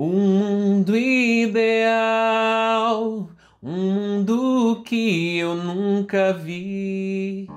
Um mundo ideal, um mundo que eu nunca vi.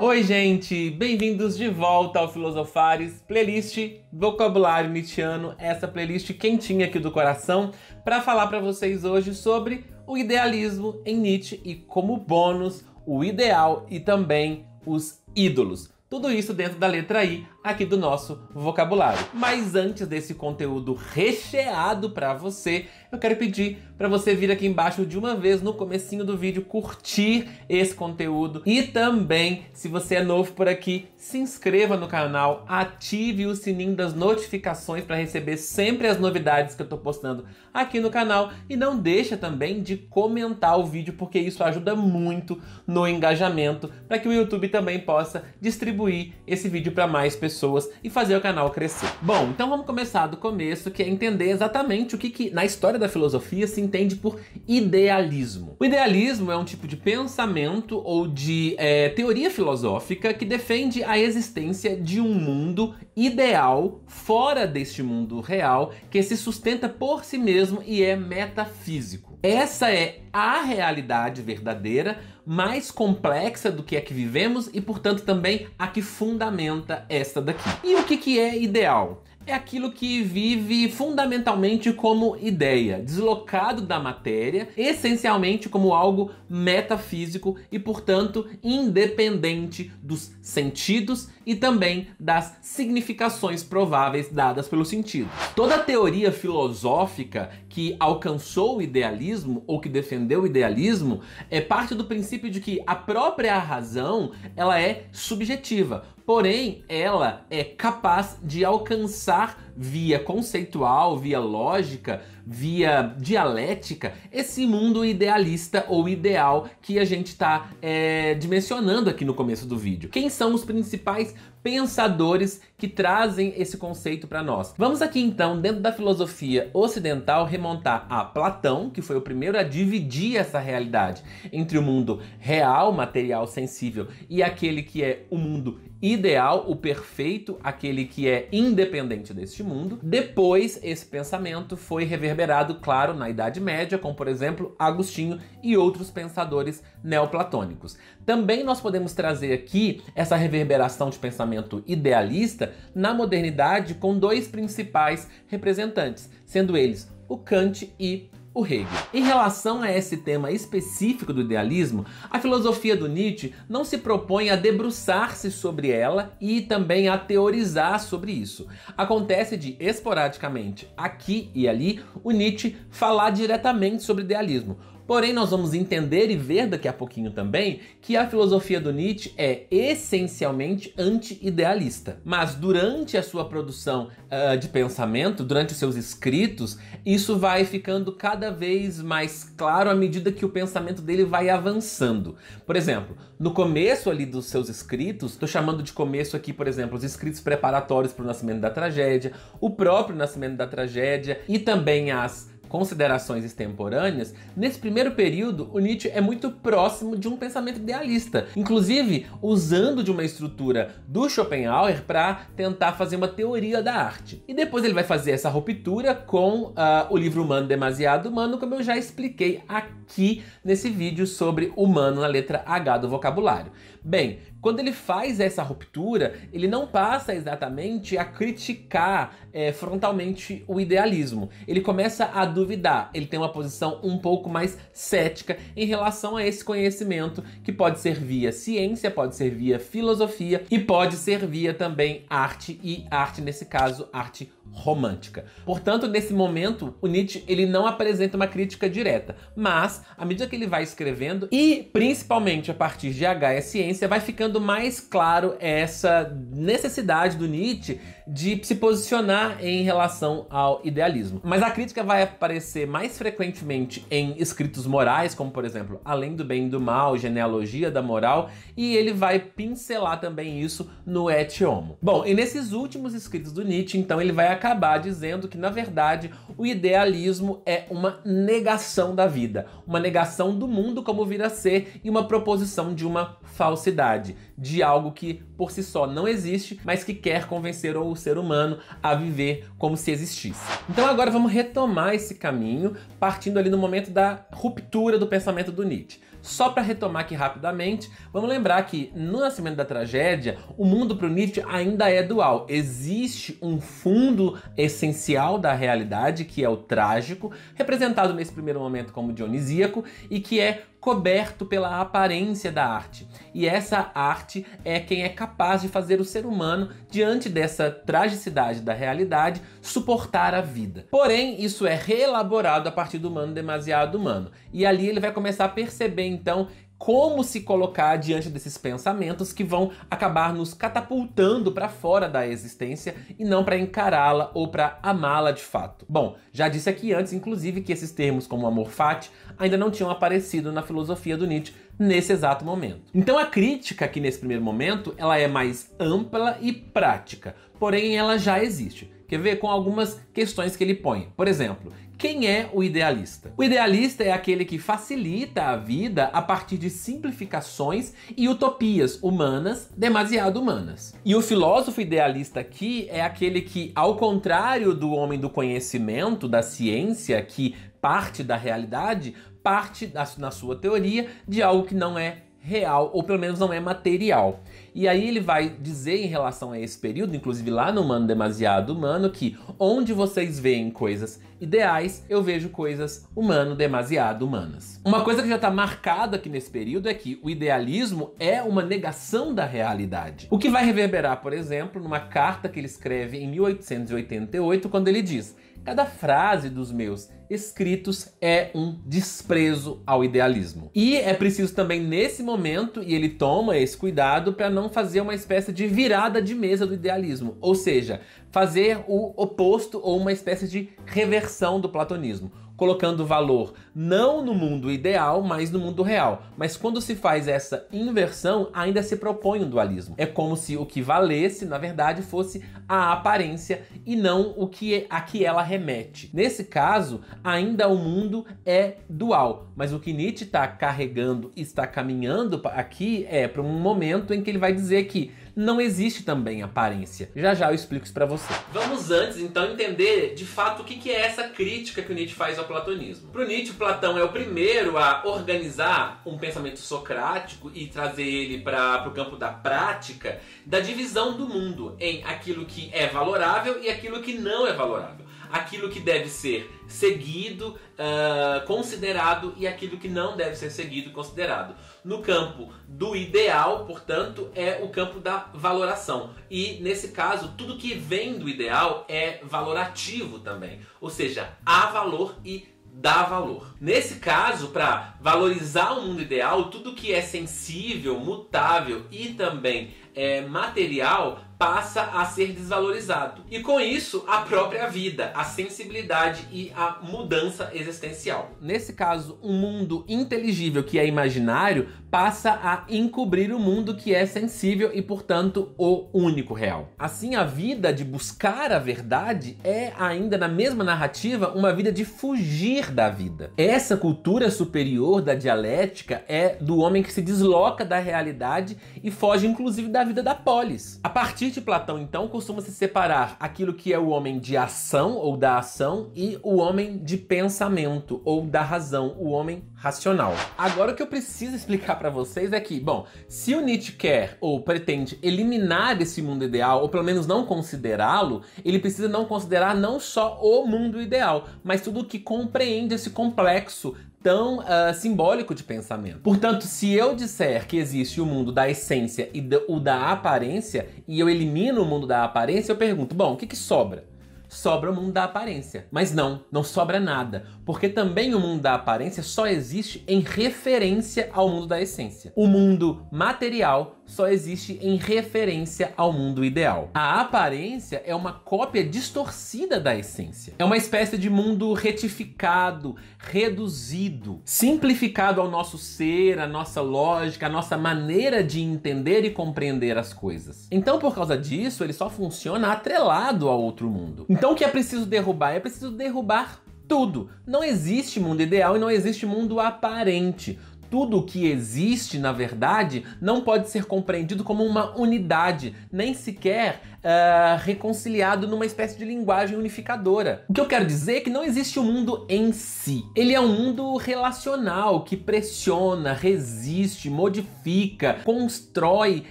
Oi, gente! Bem-vindos de volta ao Filosofares, playlist Vocabulário Nietzscheano, essa playlist quentinha aqui do coração, para falar para vocês hoje sobre o idealismo em Nietzsche e, como bônus, o ideal e também os ídolos. Tudo isso dentro da letra I, aqui do nosso vocabulário. Mas antes desse conteúdo recheado para você, eu quero pedir para você vir aqui embaixo de uma vez no comecinho do vídeo curtir esse conteúdo e também, se você é novo por aqui, se inscreva no canal, ative o sininho das notificações para receber sempre as novidades que eu estou postando aqui no canal e não deixa também de comentar o vídeo porque isso ajuda muito no engajamento para que o YouTube também possa distribuir esse vídeo para mais pessoas pessoas e fazer o canal crescer. Bom, então vamos começar do começo, que é entender exatamente o que, que na história da filosofia se entende por idealismo. O idealismo é um tipo de pensamento ou de é, teoria filosófica que defende a existência de um mundo ideal fora deste mundo real que se sustenta por si mesmo e é metafísico. Essa é a realidade verdadeira mais complexa do que a que vivemos e, portanto, também a que fundamenta esta daqui. E o que, que é ideal? é aquilo que vive fundamentalmente como ideia, deslocado da matéria, essencialmente como algo metafísico e, portanto, independente dos sentidos e também das significações prováveis dadas pelo sentido. Toda teoria filosófica que alcançou o idealismo ou que defendeu o idealismo é parte do princípio de que a própria razão ela é subjetiva porém ela é capaz de alcançar via conceitual, via lógica, via dialética, esse mundo idealista ou ideal que a gente está é, dimensionando aqui no começo do vídeo. Quem são os principais pensadores que trazem esse conceito para nós? Vamos aqui então, dentro da filosofia ocidental, remontar a Platão, que foi o primeiro a dividir essa realidade entre o mundo real, material, sensível, e aquele que é o mundo ideal, o perfeito, aquele que é independente deste mundo. Depois, esse pensamento foi reverberado, claro, na Idade Média, como por exemplo Agostinho e outros pensadores neoplatônicos. Também nós podemos trazer aqui essa reverberação de pensamento idealista na modernidade com dois principais representantes, sendo eles o Kant e o Hegel. Em relação a esse tema específico do idealismo, a filosofia do Nietzsche não se propõe a debruçar-se sobre ela e também a teorizar sobre isso. Acontece de, esporadicamente, aqui e ali, o Nietzsche falar diretamente sobre idealismo, Porém, nós vamos entender e ver daqui a pouquinho também que a filosofia do Nietzsche é essencialmente anti-idealista. Mas durante a sua produção uh, de pensamento, durante os seus escritos, isso vai ficando cada vez mais claro à medida que o pensamento dele vai avançando. Por exemplo, no começo ali dos seus escritos, estou chamando de começo aqui, por exemplo, os escritos preparatórios para o nascimento da tragédia, o próprio nascimento da tragédia e também as considerações extemporâneas, nesse primeiro período, o Nietzsche é muito próximo de um pensamento idealista, inclusive usando de uma estrutura do Schopenhauer para tentar fazer uma teoria da arte. E depois ele vai fazer essa ruptura com uh, o livro Humano Demasiado Humano, como eu já expliquei aqui nesse vídeo sobre humano na letra H do vocabulário. Bem, quando ele faz essa ruptura, ele não passa exatamente a criticar é, frontalmente o idealismo. Ele começa a duvidar, ele tem uma posição um pouco mais cética em relação a esse conhecimento que pode ser via ciência, pode ser via filosofia e pode ser via também arte, e arte, nesse caso, arte romântica. Portanto, nesse momento, o Nietzsche ele não apresenta uma crítica direta, mas à medida que ele vai escrevendo e principalmente a partir de H a é ciência, vai ficando mais claro essa necessidade do Nietzsche de se posicionar em relação ao idealismo. Mas a crítica vai aparecer mais frequentemente em escritos morais, como por exemplo, Além do Bem e do Mal, Genealogia da Moral, e ele vai pincelar também isso no Et Homo. Bom, e nesses últimos escritos do Nietzsche, então ele vai acabar dizendo que na verdade o idealismo é uma negação da vida, uma negação do mundo como vir a ser e uma proposição de uma falsidade de algo que por si só não existe, mas que quer convencer o ser humano a viver como se existisse. Então agora vamos retomar esse caminho, partindo ali no momento da ruptura do pensamento do Nietzsche. Só para retomar aqui rapidamente, vamos lembrar que no nascimento da tragédia, o mundo para o Nietzsche ainda é dual. Existe um fundo essencial da realidade, que é o trágico, representado nesse primeiro momento como dionisíaco, e que é coberto pela aparência da arte. E essa arte é quem é capaz de fazer o ser humano, diante dessa tragicidade da realidade, suportar a vida. Porém, isso é reelaborado a partir do humano demasiado humano. E ali ele vai começar a perceber então como se colocar diante desses pensamentos que vão acabar nos catapultando para fora da existência e não para encará-la ou para amá-la de fato. Bom, já disse aqui antes, inclusive, que esses termos como amor fati ainda não tinham aparecido na filosofia do Nietzsche nesse exato momento. Então a crítica aqui nesse primeiro momento, ela é mais ampla e prática, porém ela já existe. Quer ver com algumas questões que ele põe. Por exemplo, quem é o idealista? O idealista é aquele que facilita a vida a partir de simplificações e utopias humanas, demasiado humanas. E o filósofo idealista aqui é aquele que, ao contrário do homem do conhecimento, da ciência, que parte da realidade, parte, na sua teoria, de algo que não é real, ou pelo menos não é material. E aí ele vai dizer em relação a esse período, inclusive lá no Humano Demasiado Humano, que onde vocês veem coisas ideais, eu vejo coisas humano demasiado humanas. Uma coisa que já está marcada aqui nesse período é que o idealismo é uma negação da realidade. O que vai reverberar, por exemplo, numa carta que ele escreve em 1888, quando ele diz: Cada frase dos meus escritos é um desprezo ao idealismo. E é preciso também nesse momento, e ele toma esse cuidado para não fazer uma espécie de virada de mesa do idealismo, ou seja, fazer o oposto ou uma espécie de reversão do platonismo, colocando valor não no mundo ideal, mas no mundo real. Mas quando se faz essa inversão, ainda se propõe um dualismo. É como se o que valesse, na verdade, fosse a aparência e não o que é, a que ela remete. Nesse caso, ainda o mundo é dual, mas o que Nietzsche está carregando, está caminhando aqui é para um momento em que ele vai dizer que não existe também aparência. Já já eu explico isso para você. Vamos antes então entender de fato o que é essa crítica que o Nietzsche faz ao platonismo. Para Nietzsche, Platão é o primeiro a organizar um pensamento socrático e trazer ele para o campo da prática da divisão do mundo em aquilo que é valorável e aquilo que não é valorável. Aquilo que deve ser seguido, uh, considerado e aquilo que não deve ser seguido, considerado. No campo do ideal, portanto, é o campo da valoração. E nesse caso, tudo que vem do ideal é valorativo também. Ou seja, há valor e dá valor. Nesse caso, para valorizar o mundo ideal, tudo que é sensível, mutável e também é, material passa a ser desvalorizado. E com isso, a própria vida, a sensibilidade e a mudança existencial. Nesse caso, um mundo inteligível que é imaginário passa a encobrir o um mundo que é sensível e, portanto, o único real. Assim, a vida de buscar a verdade é ainda na mesma narrativa uma vida de fugir da vida. Essa cultura superior da dialética é do homem que se desloca da realidade e foge inclusive da vida da polis. A partir partir de Platão, então, costuma se separar aquilo que é o homem de ação ou da ação e o homem de pensamento ou da razão, o homem racional. Agora o que eu preciso explicar para vocês é que, bom, se o Nietzsche quer ou pretende eliminar esse mundo ideal, ou pelo menos não considerá-lo, ele precisa não considerar não só o mundo ideal, mas tudo o que compreende esse complexo tão uh, simbólico de pensamento. Portanto, se eu disser que existe o mundo da essência e do, o da aparência, e eu elimino o mundo da aparência, eu pergunto, bom, o que, que sobra? sobra o mundo da aparência. Mas não, não sobra nada, porque também o mundo da aparência só existe em referência ao mundo da essência. O mundo material só existe em referência ao mundo ideal. A aparência é uma cópia distorcida da essência. É uma espécie de mundo retificado, reduzido, simplificado ao nosso ser, à nossa lógica, à nossa maneira de entender e compreender as coisas. Então, por causa disso, ele só funciona atrelado ao outro mundo. Então, o que é preciso derrubar? É preciso derrubar tudo. Não existe mundo ideal e não existe mundo aparente tudo o que existe, na verdade, não pode ser compreendido como uma unidade, nem sequer uh, reconciliado numa espécie de linguagem unificadora. O que eu quero dizer é que não existe o um mundo em si. Ele é um mundo relacional que pressiona, resiste, modifica, constrói,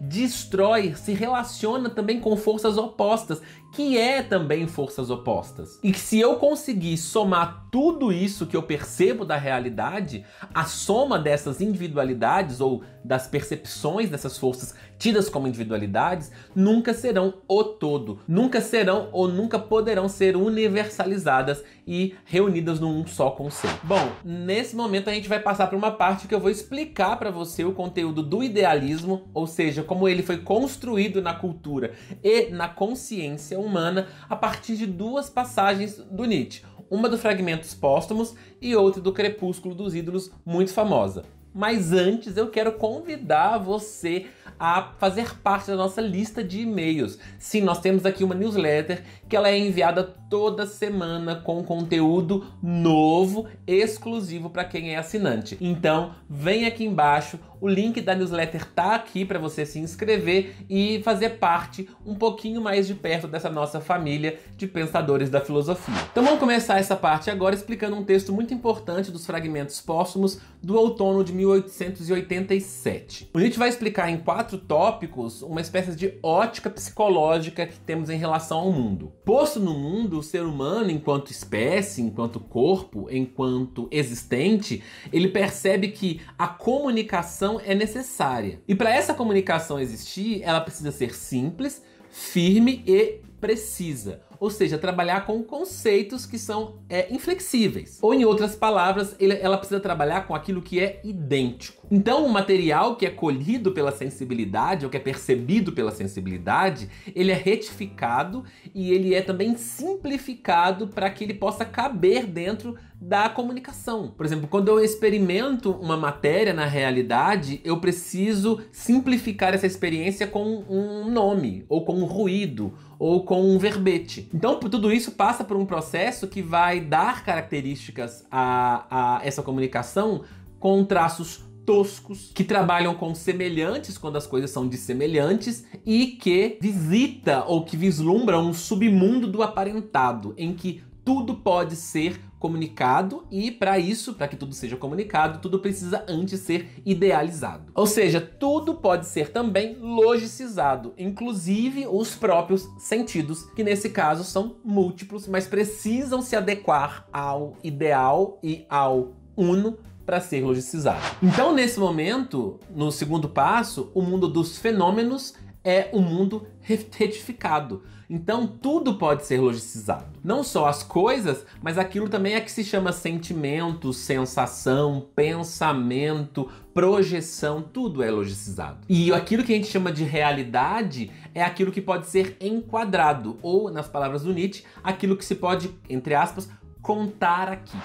destrói, se relaciona também com forças opostas que é também forças opostas. E que se eu conseguir somar tudo isso que eu percebo da realidade, a soma dessas individualidades ou das percepções dessas forças tidas como individualidades nunca serão o todo, nunca serão ou nunca poderão ser universalizadas e reunidas num só conceito. Bom, nesse momento a gente vai passar para uma parte que eu vou explicar para você o conteúdo do idealismo, ou seja, como ele foi construído na cultura e na consciência humana a partir de duas passagens do Nietzsche, uma do Fragmentos Póstumos e outra do Crepúsculo dos Ídolos, muito famosa. Mas antes eu quero convidar você a fazer parte da nossa lista de e-mails. Sim, nós temos aqui uma newsletter que ela é enviada toda semana com conteúdo novo, exclusivo para quem é assinante. Então, vem aqui embaixo, o link da newsletter tá aqui para você se inscrever e fazer parte um pouquinho mais de perto dessa nossa família de pensadores da filosofia. Então vamos começar essa parte agora explicando um texto muito importante dos fragmentos póstumos do outono de 1887. O Nietzsche vai explicar em quatro quatro tópicos uma espécie de ótica psicológica que temos em relação ao mundo. Posto no mundo, o ser humano, enquanto espécie, enquanto corpo, enquanto existente, ele percebe que a comunicação é necessária. E para essa comunicação existir, ela precisa ser simples, firme e precisa, ou seja, trabalhar com conceitos que são é, inflexíveis. Ou, em outras palavras, ela precisa trabalhar com aquilo que é idêntico. Então, o material que é colhido pela sensibilidade, ou que é percebido pela sensibilidade, ele é retificado e ele é também simplificado para que ele possa caber dentro da comunicação. Por exemplo, quando eu experimento uma matéria na realidade, eu preciso simplificar essa experiência com um nome, ou com um ruído, ou com um verbete. Então, tudo isso passa por um processo que vai dar características a, a essa comunicação com traços toscos, que trabalham com semelhantes quando as coisas são dissemelhantes e que visita ou que vislumbra um submundo do aparentado, em que tudo pode ser comunicado e para isso, para que tudo seja comunicado, tudo precisa antes ser idealizado. Ou seja, tudo pode ser também logicizado, inclusive os próprios sentidos, que nesse caso são múltiplos, mas precisam se adequar ao ideal e ao uno para ser logicizado. Então, nesse momento, no segundo passo, o mundo dos fenômenos é o um mundo retificado. Então tudo pode ser logicizado. Não só as coisas, mas aquilo também é que se chama sentimento, sensação, pensamento, projeção, tudo é logicizado. E aquilo que a gente chama de realidade é aquilo que pode ser enquadrado, ou, nas palavras do Nietzsche, aquilo que se pode, entre aspas, contar aqui.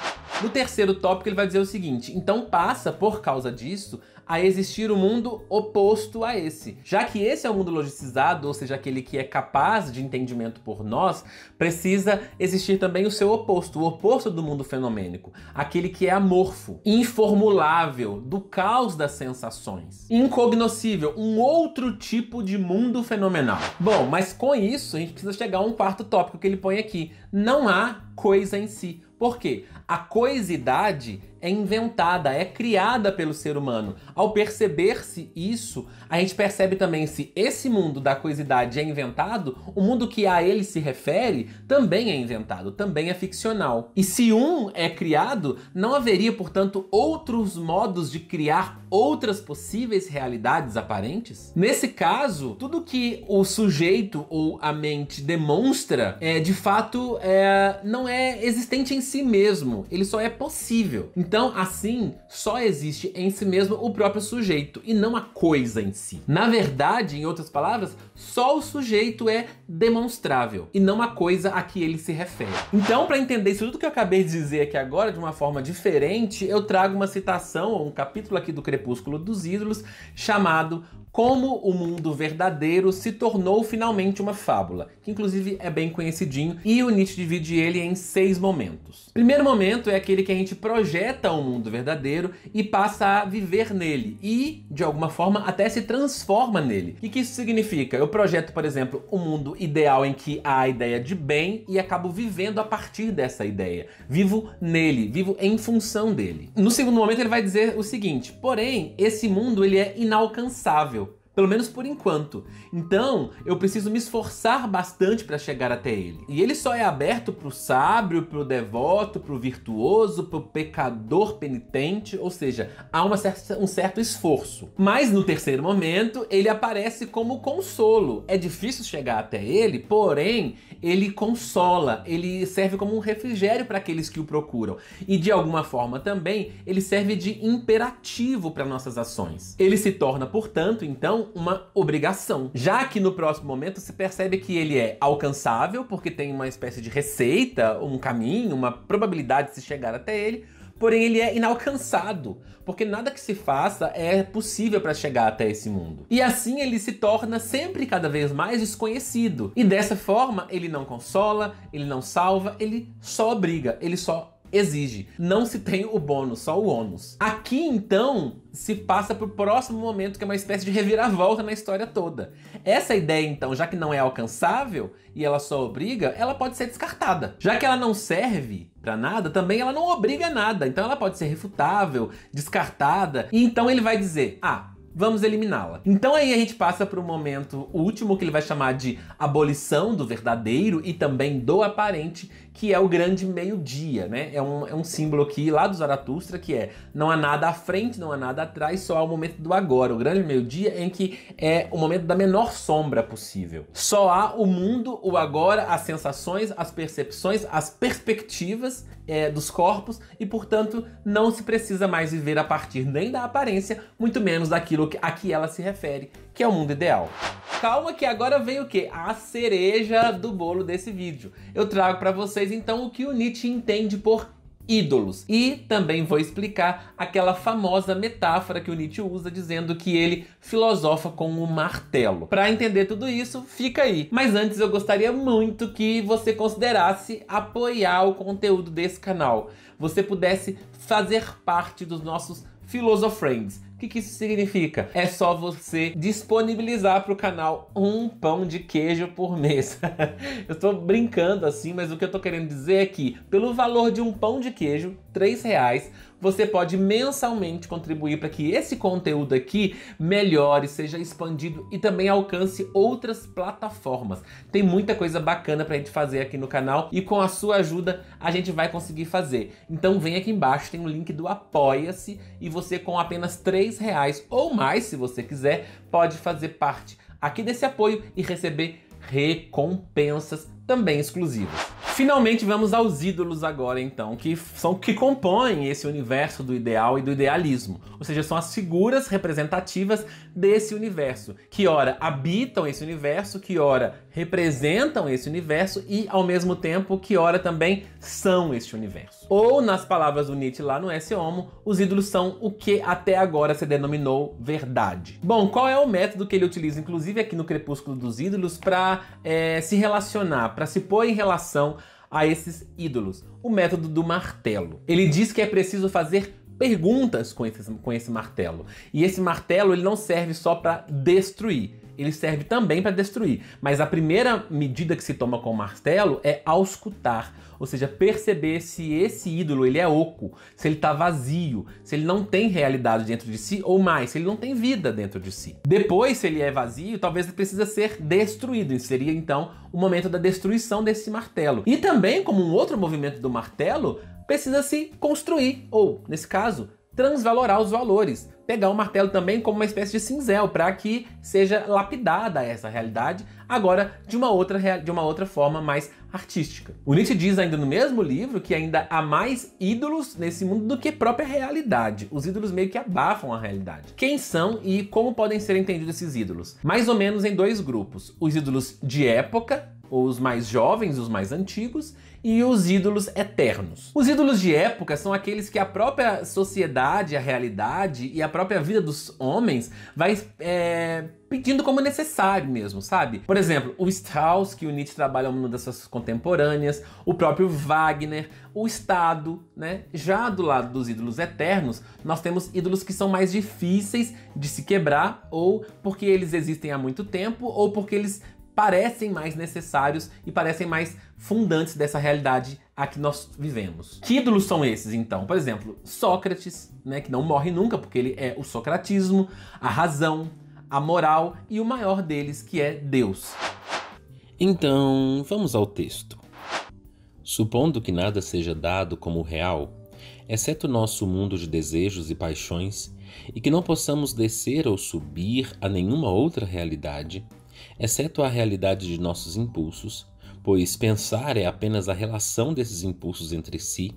No terceiro tópico, ele vai dizer o seguinte: então passa, por causa disso, a existir o um mundo oposto a esse. Já que esse é o mundo logicizado, ou seja, aquele que é capaz de entendimento por nós, precisa existir também o seu oposto, o oposto do mundo fenomênico, aquele que é amorfo, informulável, do caos das sensações, incognoscível, um outro tipo de mundo fenomenal. Bom, mas com isso a gente precisa chegar a um quarto tópico que ele põe aqui. Não há coisa em si por quê? A coisidade é inventada, é criada pelo ser humano. Ao perceber-se isso, a gente percebe também se esse mundo da coisidade é inventado, o mundo que a ele se refere também é inventado, também é ficcional. E se um é criado, não haveria, portanto, outros modos de criar outras possíveis realidades aparentes? Nesse caso, tudo que o sujeito ou a mente demonstra é de fato é, não é existente em si mesmo, ele só é possível. Então, então, assim, só existe em si mesmo o próprio sujeito e não a coisa em si. Na verdade, em outras palavras, só o sujeito é demonstrável e não a coisa a que ele se refere. Então, para entender isso tudo que eu acabei de dizer aqui agora de uma forma diferente, eu trago uma citação, ou um capítulo aqui do Crepúsculo dos Ídolos, chamado como o mundo verdadeiro se tornou finalmente uma fábula, que inclusive é bem conhecidinho, e o Nietzsche divide ele em seis momentos. Primeiro momento é aquele que a gente projeta o um mundo verdadeiro e passa a viver nele, e, de alguma forma, até se transforma nele. O que isso significa? Eu projeto, por exemplo, um mundo ideal em que há a ideia de bem e acabo vivendo a partir dessa ideia. Vivo nele, vivo em função dele. No segundo momento ele vai dizer o seguinte, porém, esse mundo ele é inalcançável pelo menos por enquanto. Então, eu preciso me esforçar bastante para chegar até ele. E ele só é aberto para o sábio, para o devoto, para o virtuoso, para o pecador penitente, ou seja, há uma certa, um certo esforço. Mas no terceiro momento, ele aparece como consolo. É difícil chegar até ele, porém, ele consola, ele serve como um refrigério para aqueles que o procuram. E de alguma forma também, ele serve de imperativo para nossas ações. Ele se torna, portanto, então, uma obrigação. Já que no próximo momento se percebe que ele é alcançável, porque tem uma espécie de receita, um caminho, uma probabilidade de se chegar até ele, porém ele é inalcançado, porque nada que se faça é possível para chegar até esse mundo. E assim ele se torna sempre cada vez mais desconhecido. E dessa forma ele não consola, ele não salva, ele só obriga, ele só exige. Não se tem o bônus, só o ônus. Aqui então se passa para o próximo momento, que é uma espécie de reviravolta na história toda. Essa ideia, então, já que não é alcançável e ela só obriga, ela pode ser descartada. Já que ela não serve para nada, também ela não obriga nada. Então ela pode ser refutável, descartada. E então ele vai dizer: ah, vamos eliminá-la. Então aí a gente passa para o momento último que ele vai chamar de abolição do verdadeiro e também do aparente, que é o grande meio-dia, né? É um, é um símbolo aqui lá do Zaratustra que é não há nada à frente, não há nada atrás, só há o momento do agora, o grande meio-dia em que é o momento da menor sombra possível. Só há o mundo, o agora, as sensações, as percepções, as perspectivas é, dos corpos e, portanto, não se precisa mais viver a partir nem da aparência, muito menos daquilo a que ela se refere, que é o mundo ideal. Calma que agora vem o que? A cereja do bolo desse vídeo. Eu trago para vocês então o que o Nietzsche entende por ídolos. E também vou explicar aquela famosa metáfora que o Nietzsche usa dizendo que ele filosofa com um martelo. Para entender tudo isso, fica aí. Mas antes eu gostaria muito que você considerasse apoiar o conteúdo desse canal. Você pudesse fazer parte dos nossos Friends que, que isso significa? É só você disponibilizar para o canal um pão de queijo por mês. eu estou brincando assim, mas o que eu estou querendo dizer é que pelo valor de um pão de queijo, três reais, você pode mensalmente contribuir para que esse conteúdo aqui melhore, seja expandido e também alcance outras plataformas. Tem muita coisa bacana para a gente fazer aqui no canal e com a sua ajuda a gente vai conseguir fazer. Então vem aqui embaixo, tem o um link do Apoia-se e você com apenas três reais ou mais, se você quiser, pode fazer parte aqui desse apoio e receber recompensas também exclusivas. Finalmente vamos aos ídolos agora, então, que são que compõem esse universo do ideal e do idealismo. Ou seja, são as figuras representativas desse universo, que ora habitam esse universo, que ora representam esse universo e ao mesmo tempo que ora também são este universo. Ou, nas palavras do Nietzsche lá no S. Homo, os ídolos são o que até agora se denominou verdade. Bom, qual é o método que ele utiliza, inclusive aqui no Crepúsculo dos Ídolos, para é, se relacionar, para se pôr em relação a esses ídolos? O método do martelo. Ele diz que é preciso fazer perguntas com, com esse martelo. E esse martelo ele não serve só para destruir ele serve também para destruir. Mas a primeira medida que se toma com o martelo é auscultar, ou seja, perceber se esse ídolo ele é oco, se ele está vazio, se ele não tem realidade dentro de si, ou mais, se ele não tem vida dentro de si. Depois, se ele é vazio, talvez ele precisa ser destruído, e seria então o momento da destruição desse martelo. E também, como um outro movimento do martelo, precisa se construir, ou, nesse caso, transvalorar os valores, pegar o martelo também como uma espécie de cinzel para que seja lapidada essa realidade, agora de uma outra de uma outra forma mais artística. O Nietzsche diz ainda no mesmo livro que ainda há mais ídolos nesse mundo do que própria realidade. Os ídolos meio que abafam a realidade. Quem são e como podem ser entendidos esses ídolos? Mais ou menos em dois grupos: os ídolos de época os mais jovens, os mais antigos, e os ídolos eternos. Os ídolos de época são aqueles que a própria sociedade, a realidade e a própria vida dos homens vai é, pedindo como necessário mesmo, sabe? Por exemplo, o Strauss, que o Nietzsche trabalha uma das suas contemporâneas, o próprio Wagner, o Estado, né? Já do lado dos ídolos eternos, nós temos ídolos que são mais difíceis de se quebrar, ou porque eles existem há muito tempo, ou porque eles parecem mais necessários e parecem mais fundantes dessa realidade a que nós vivemos. Que ídolos são esses então? Por exemplo, Sócrates, né, que não morre nunca porque ele é o socratismo, a razão, a moral e o maior deles que é Deus. Então, vamos ao texto. Supondo que nada seja dado como real, exceto nosso mundo de desejos e paixões, e que não possamos descer ou subir a nenhuma outra realidade, exceto a realidade de nossos impulsos, pois pensar é apenas a relação desses impulsos entre si,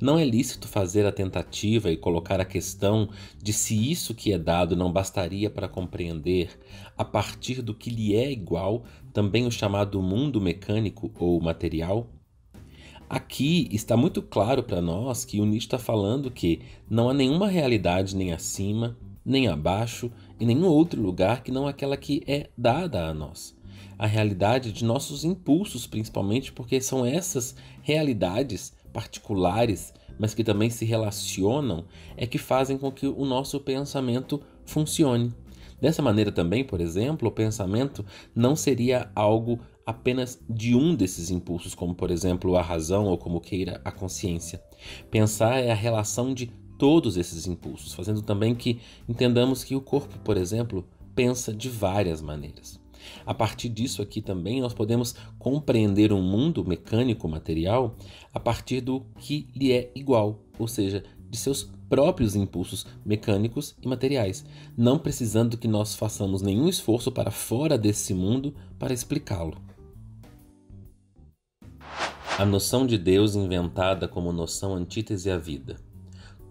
não é lícito fazer a tentativa e colocar a questão de se isso que é dado não bastaria para compreender, a partir do que lhe é igual, também o chamado mundo mecânico ou material? Aqui está muito claro para nós que o Nietzsche está falando que não há nenhuma realidade nem acima, nem abaixo, em nenhum outro lugar que não aquela que é dada a nós. A realidade de nossos impulsos, principalmente porque são essas realidades particulares, mas que também se relacionam, é que fazem com que o nosso pensamento funcione. Dessa maneira também, por exemplo, o pensamento não seria algo apenas de um desses impulsos, como por exemplo a razão ou como queira a consciência. Pensar é a relação de todos esses impulsos, fazendo também que entendamos que o corpo, por exemplo, pensa de várias maneiras. A partir disso aqui também nós podemos compreender um mundo mecânico material a partir do que lhe é igual, ou seja, de seus próprios impulsos mecânicos e materiais, não precisando que nós façamos nenhum esforço para fora desse mundo para explicá-lo. A noção de Deus inventada como noção antítese à vida.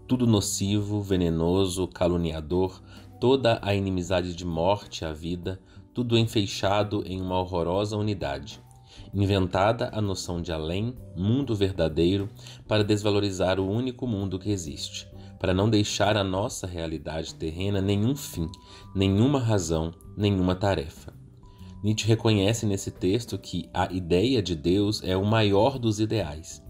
Tudo nocivo, venenoso, caluniador, toda a inimizade de morte à vida, tudo enfeixado em uma horrorosa unidade. Inventada a noção de além, mundo verdadeiro, para desvalorizar o único mundo que existe, para não deixar a nossa realidade terrena nenhum fim, nenhuma razão, nenhuma tarefa. Nietzsche reconhece nesse texto que a ideia de Deus é o maior dos ideais,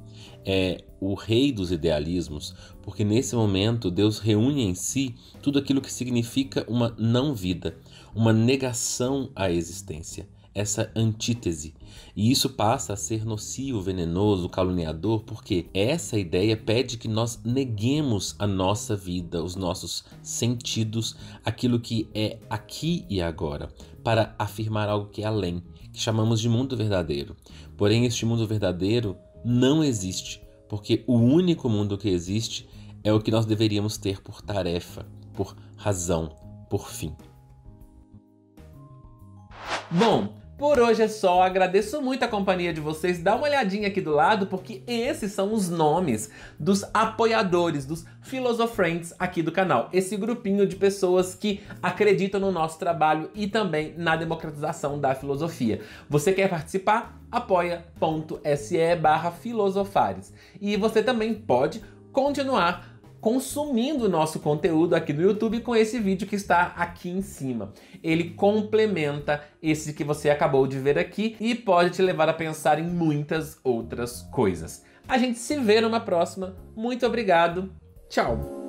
é o rei dos idealismos, porque nesse momento Deus reúne em si tudo aquilo que significa uma não-vida, uma negação à existência, essa antítese. E isso passa a ser nocivo, venenoso, caluniador, porque essa ideia pede que nós neguemos a nossa vida, os nossos sentidos, aquilo que é aqui e agora, para afirmar algo que é além, que chamamos de mundo verdadeiro. Porém, este mundo verdadeiro não existe, porque o único mundo que existe é o que nós deveríamos ter por tarefa, por razão, por fim. Bom, por hoje é só, agradeço muito a companhia de vocês. Dá uma olhadinha aqui do lado, porque esses são os nomes dos apoiadores, dos Philosophrends aqui do canal. Esse grupinho de pessoas que acreditam no nosso trabalho e também na democratização da filosofia. Você quer participar? apoia.se barra filosofares. E você também pode continuar consumindo o nosso conteúdo aqui no YouTube com esse vídeo que está aqui em cima. Ele complementa esse que você acabou de ver aqui e pode te levar a pensar em muitas outras coisas. A gente se vê numa próxima. Muito obrigado. Tchau.